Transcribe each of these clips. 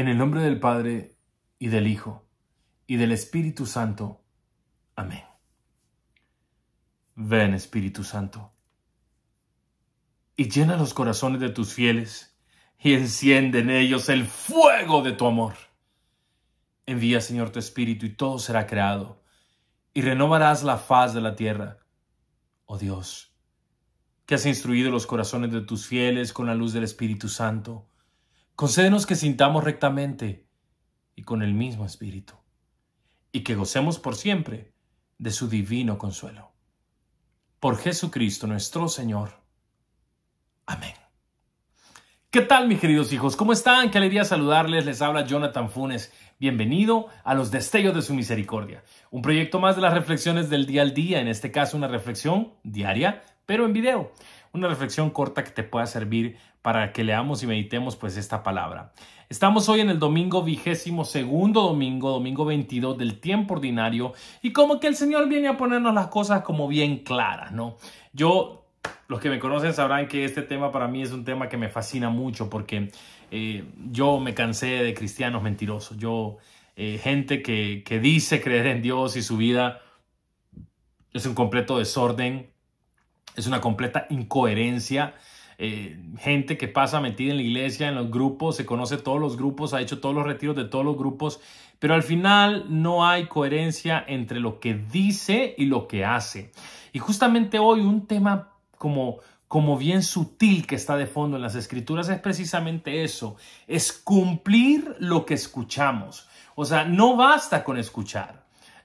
En el nombre del Padre, y del Hijo, y del Espíritu Santo. Amén. Ven, Espíritu Santo, y llena los corazones de tus fieles, y enciende en ellos el fuego de tu amor. Envía, Señor, tu Espíritu, y todo será creado, y renovarás la faz de la tierra. Oh Dios, que has instruido los corazones de tus fieles con la luz del Espíritu Santo, Concédenos que sintamos rectamente y con el mismo espíritu, y que gocemos por siempre de su divino consuelo. Por Jesucristo nuestro Señor. Amén. ¿Qué tal, mis queridos hijos? ¿Cómo están? Qué alegría saludarles. Les habla Jonathan Funes. Bienvenido a Los Destellos de su Misericordia, un proyecto más de las reflexiones del día al día, en este caso una reflexión diaria, pero en video una reflexión corta que te pueda servir para que leamos y meditemos pues esta palabra. Estamos hoy en el domingo vigésimo segundo domingo, domingo 22 del tiempo ordinario y como que el Señor viene a ponernos las cosas como bien claras, ¿no? Yo, los que me conocen sabrán que este tema para mí es un tema que me fascina mucho porque eh, yo me cansé de cristianos mentirosos, yo, eh, gente que, que dice creer en Dios y su vida es un completo desorden, es una completa incoherencia. Eh, gente que pasa metida en la iglesia, en los grupos, se conoce todos los grupos, ha hecho todos los retiros de todos los grupos, pero al final no hay coherencia entre lo que dice y lo que hace. Y justamente hoy un tema como como bien sutil que está de fondo en las escrituras, es precisamente eso, es cumplir lo que escuchamos. O sea, no basta con escuchar.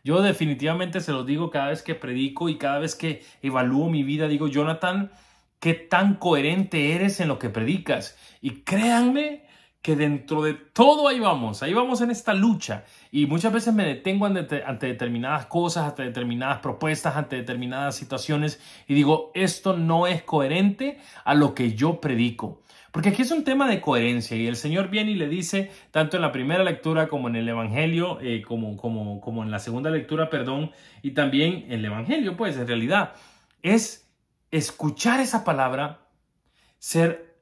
Yo definitivamente se los digo cada vez que predico y cada vez que evalúo mi vida, digo, Jonathan, qué tan coherente eres en lo que predicas. Y créanme que dentro de todo ahí vamos, ahí vamos en esta lucha. Y muchas veces me detengo ante, determinadas cosas, ante determinadas propuestas, ante determinadas situaciones y digo, esto no es coherente a lo que yo predico. Porque aquí es un tema de coherencia y el Señor viene y le dice, tanto en la primera lectura como en el Evangelio, eh, como, como, como en la segunda lectura, perdón, y también en el Evangelio, pues en realidad, es escuchar esa palabra, ser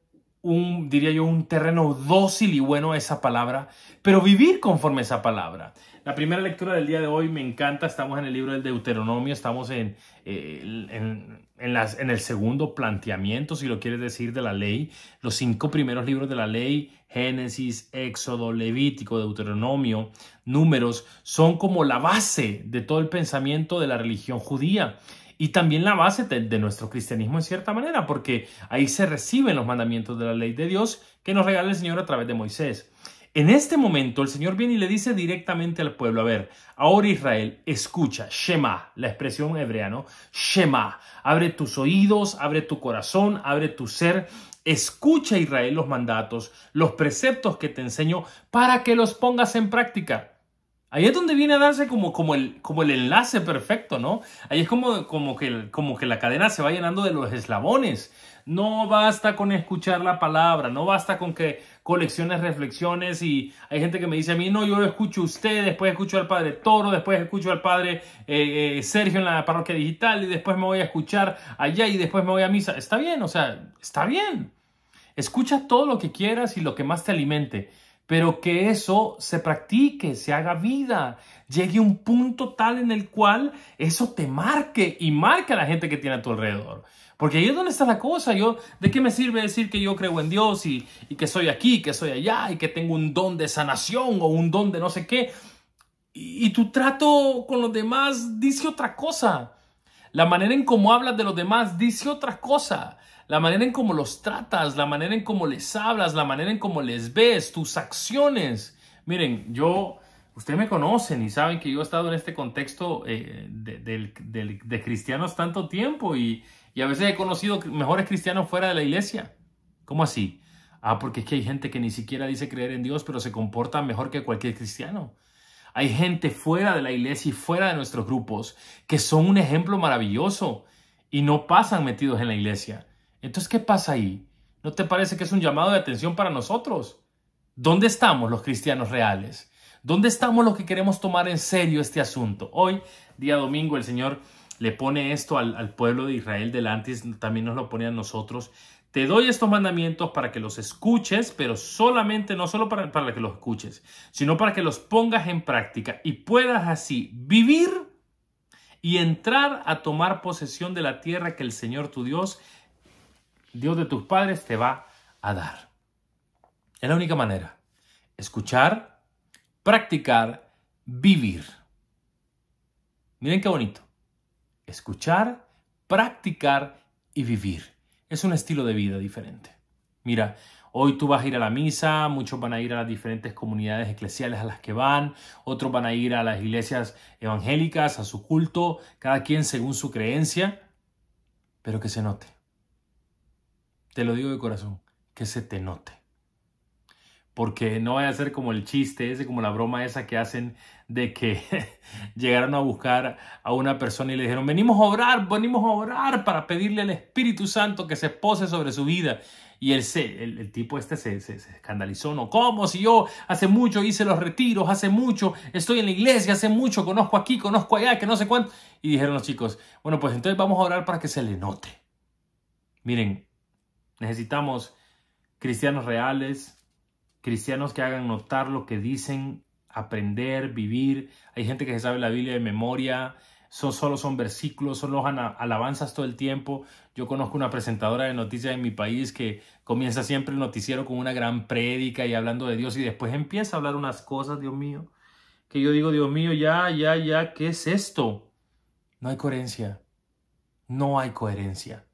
un, diría yo, un terreno dócil y bueno a esa palabra, pero vivir conforme a esa palabra. La primera lectura del día de hoy me encanta, estamos en el libro del Deuteronomio, estamos eh, en, en, las, en el segundo planteamiento, si lo quieres decir, de la ley, los cinco primeros libros de la ley, Génesis, Éxodo, Levítico, Deuteronomio, números, son como la base de todo el pensamiento de la religión judía y también la base de, nuestro cristianismo en cierta manera, porque ahí se reciben los mandamientos de la ley de Dios que nos regala el Señor a través de Moisés. En este momento el Señor viene y le dice directamente al pueblo, a ver, ahora Israel, escucha, Shema, la expresión hebrea, ¿no? Shema, abre tus oídos, abre tu corazón, abre tu ser, escucha Israel los mandatos, los preceptos que te enseño para que los pongas en práctica. Ahí es donde viene a darse como, como, el, como el enlace perfecto, ¿no? Ahí es como, como, que, como que la cadena se va llenando de los eslabones. No basta con escuchar la palabra, no basta con que colecciones reflexiones y hay gente que me dice a mí, no, yo escucho a usted, después escucho al padre Toro, después escucho al padre eh, eh, Sergio en la parroquia digital y después me voy a escuchar allá y después me voy a misa. Está bien, o sea, está bien. Escucha todo lo que quieras y lo que más te alimente pero que eso se practique, se haga vida, llegue un punto tal en el cual eso te marque y marque a la gente que tiene a tu alrededor. Porque ahí es donde está la cosa. Yo, ¿De qué me sirve decir que yo creo en Dios y, que soy aquí, que soy allá y que tengo un don de sanación o un don de no sé qué? Y, y tu trato con los demás dice otra cosa. La manera en cómo hablas de los demás dice otra cosa la manera en cómo los tratas, la manera en cómo les hablas, la manera en cómo les ves, tus acciones. Miren, yo, ustedes me conocen y saben que yo he estado en este contexto eh, de, cristianos tanto tiempo y, y a veces he conocido mejores cristianos fuera de la iglesia. ¿Cómo así? Ah, porque es que hay gente que ni siquiera dice creer en Dios, pero se comporta mejor que cualquier cristiano. Hay gente fuera de la iglesia y fuera de nuestros grupos que son un ejemplo maravilloso y no pasan metidos en la iglesia. Entonces, ¿qué pasa ahí? ¿No te parece que es un llamado de atención para nosotros? ¿Dónde estamos los cristianos reales? ¿Dónde estamos los que queremos tomar en serio este asunto? Hoy, día domingo, el Señor le pone esto al, pueblo de Israel delante y también nos lo pone a nosotros. Te doy estos mandamientos para que los escuches, pero solamente, no solo para, para que los escuches, sino para que los pongas en práctica y puedas así vivir y entrar a tomar posesión de la tierra que el Señor tu Dios Dios de tus padres te va a dar. Es la única manera. Escuchar, practicar, vivir. Miren qué bonito. Escuchar, practicar y vivir. Es un estilo de vida diferente. Mira, hoy tú vas a ir a la misa, muchos van a ir a las diferentes comunidades eclesiales a las que van, otros van a ir a las iglesias evangélicas, a su culto, cada quien según su creencia, pero que se note te lo digo de corazón, que se te note. Porque no vaya a ser como el chiste ese, como la broma esa que hacen de que llegaron a buscar a una persona y le dijeron, venimos a orar, venimos a orar para pedirle al Espíritu Santo que se pose sobre su vida. Y el, el, el tipo este se, se, se, escandalizó, ¿no? ¿Cómo? Si yo hace mucho hice los retiros, hace mucho estoy en la iglesia, hace mucho conozco aquí, conozco allá, que no sé cuánto. Y dijeron los chicos, bueno, pues entonces vamos a orar para que se le note. Miren, Necesitamos cristianos reales, cristianos que hagan notar lo que dicen, aprender, vivir. Hay gente que se sabe la Biblia de memoria, son, solo son versículos, solo alabanzas todo el tiempo. Yo conozco una presentadora de noticias en mi país que comienza siempre el noticiero con una gran prédica y hablando de Dios y después empieza a hablar unas cosas, Dios mío, que yo digo, Dios mío, ya, ya, ya, ¿qué es esto? No hay coherencia. No hay coherencia.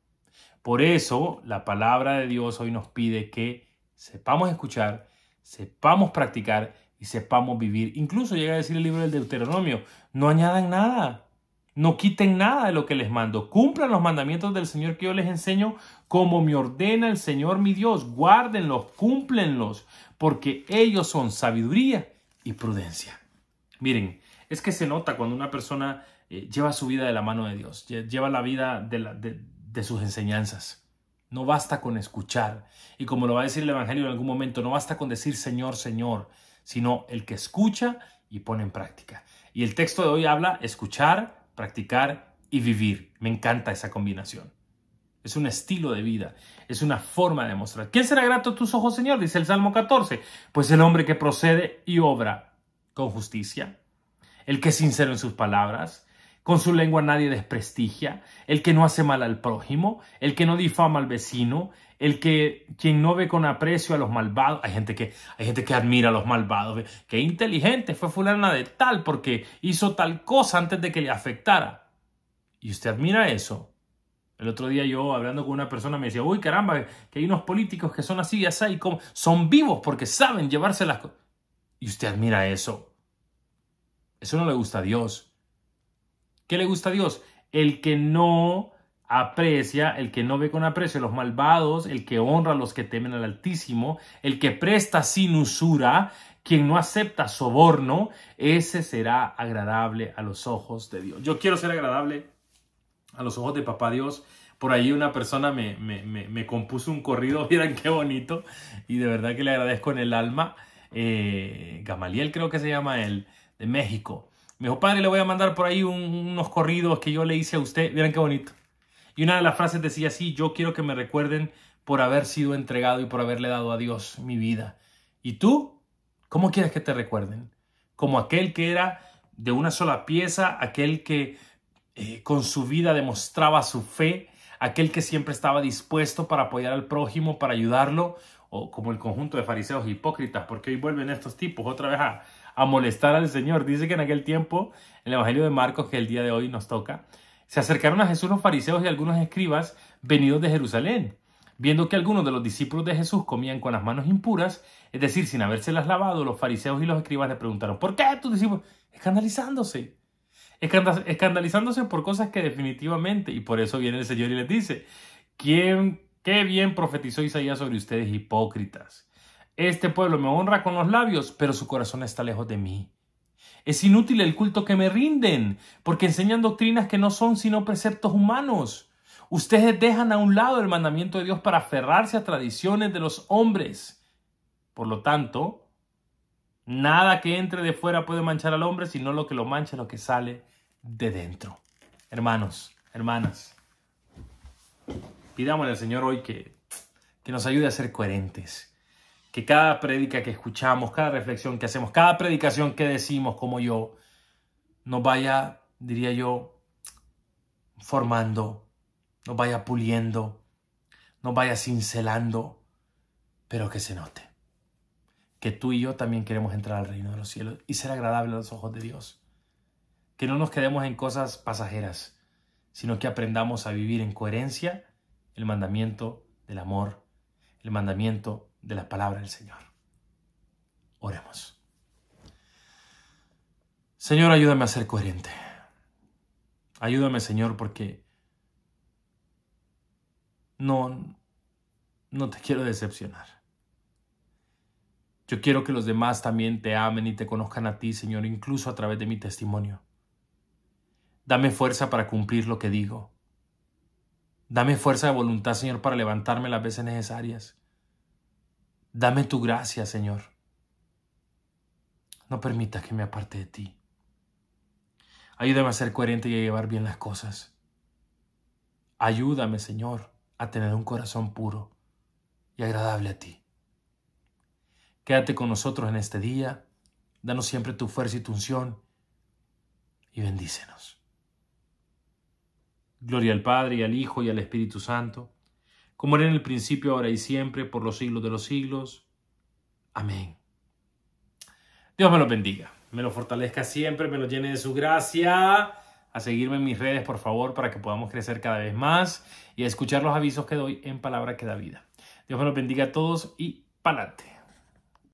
Por eso la palabra de Dios hoy nos pide que sepamos escuchar, sepamos practicar y sepamos vivir. Incluso llega a decir el libro del Deuteronomio, no añadan nada, no quiten nada de lo que les mando. Cumplan los mandamientos del Señor que yo les enseño como me ordena el Señor mi Dios. Guárdenlos, cúmplenlos, porque ellos son sabiduría y prudencia. Miren, es que se nota cuando una persona eh, lleva su vida de la mano de Dios, lleva la vida de la, de, sus enseñanzas. No basta con escuchar. Y como lo va a decir el Evangelio en algún momento, no basta con decir Señor, Señor, sino el que escucha y pone en práctica. Y el texto de hoy habla escuchar, practicar y vivir. Me encanta esa combinación. Es un estilo de vida, es una forma de mostrar. ¿Quién será grato a tus ojos, Señor? Dice el Salmo 14. Pues el hombre que procede y obra con justicia, el que es sincero en sus palabras, con su lengua nadie desprestigia, el que no hace mal al prójimo, el que no difama al vecino, el que quien no ve con aprecio a los malvados, hay gente que hay gente que admira a los malvados, que inteligente fue fulana de tal porque hizo tal cosa antes de que le afectara. Y usted admira eso. El otro día yo hablando con una persona me decía, "Uy, caramba, que hay unos políticos que son así y así como son vivos porque saben llevarse las cosas." Y usted admira eso. Eso no le gusta a Dios. ¿Qué le gusta a Dios? El que no aprecia, el que no ve con aprecio a los malvados, el que honra a los que temen al Altísimo, el que presta sin usura, quien no acepta soborno, ese será agradable a los ojos de Dios. Yo quiero ser agradable a los ojos de Papá Dios. Por ahí una persona me, me, compuso un corrido, miren qué bonito, y de verdad que le agradezco en el alma. Eh, Gamaliel creo que se llama él, de México. Me dijo, padre, le voy a mandar por ahí unos corridos que yo le hice a usted. Miren qué bonito. Y una de las frases decía así, yo quiero que me recuerden por haber sido entregado y por haberle dado a Dios mi vida. ¿Y tú? ¿Cómo quieres que te recuerden? Como aquel que era de una sola pieza, aquel que eh, con su vida demostraba su fe, aquel que siempre estaba dispuesto para apoyar al prójimo, para ayudarlo, o como el conjunto de fariseos hipócritas, porque hoy vuelven estos tipos otra vez a, a molestar al Señor. Dice que en aquel tiempo, en el Evangelio de Marcos, que el día de hoy nos toca, se acercaron a Jesús los fariseos y algunos escribas venidos de Jerusalén, viendo que algunos de los discípulos de Jesús comían con las manos impuras, es decir, sin habérselas lavado, los fariseos y los escribas le preguntaron, ¿por qué tus discípulos? Escandalizándose. Escandalizándose por cosas que definitivamente, y por eso viene el Señor y les dice, ¿quién, qué bien profetizó Isaías sobre ustedes hipócritas? Este pueblo me honra con los labios, pero su corazón está lejos de mí. Es inútil el culto que me rinden, porque enseñan doctrinas que no son sino preceptos humanos. Ustedes dejan a un lado el mandamiento de Dios para aferrarse a tradiciones de los hombres. Por lo tanto, nada que entre de fuera puede manchar al hombre, sino lo que lo mancha es lo que sale de dentro. Hermanos, hermanas, pidámosle al Señor hoy que, que nos ayude a ser coherentes que cada prédica que escuchamos, cada reflexión que hacemos, cada predicación que decimos como yo, nos vaya, diría yo, formando, nos vaya puliendo, nos vaya cincelando, pero que se note que tú y yo también queremos entrar al reino de los cielos y ser agradable a los ojos de Dios. Que no nos quedemos en cosas pasajeras, sino que aprendamos a vivir en coherencia el mandamiento del amor, el mandamiento de la palabra del Señor. Oremos. Señor, ayúdame a ser coherente. Ayúdame, Señor, porque no, no te quiero decepcionar. Yo quiero que los demás también te amen y te conozcan a ti, Señor, incluso a través de mi testimonio. Dame fuerza para cumplir lo que digo. Dame fuerza de voluntad, Señor, para levantarme las veces necesarias. Dame tu gracia, Señor. No permitas que me aparte de ti. Ayúdame a ser coherente y a llevar bien las cosas. Ayúdame, Señor, a tener un corazón puro y agradable a ti. Quédate con nosotros en este día. Danos siempre tu fuerza y tu unción y bendícenos. Gloria al Padre y al Hijo y al Espíritu Santo como era en el principio, ahora y siempre, por los siglos de los siglos. Amén. Dios me lo bendiga, me lo fortalezca siempre, me lo llene de su gracia. A seguirme en mis redes, por favor, para que podamos crecer cada vez más y a escuchar los avisos que doy en Palabra que da vida. Dios me lo bendiga a todos y pa'lante.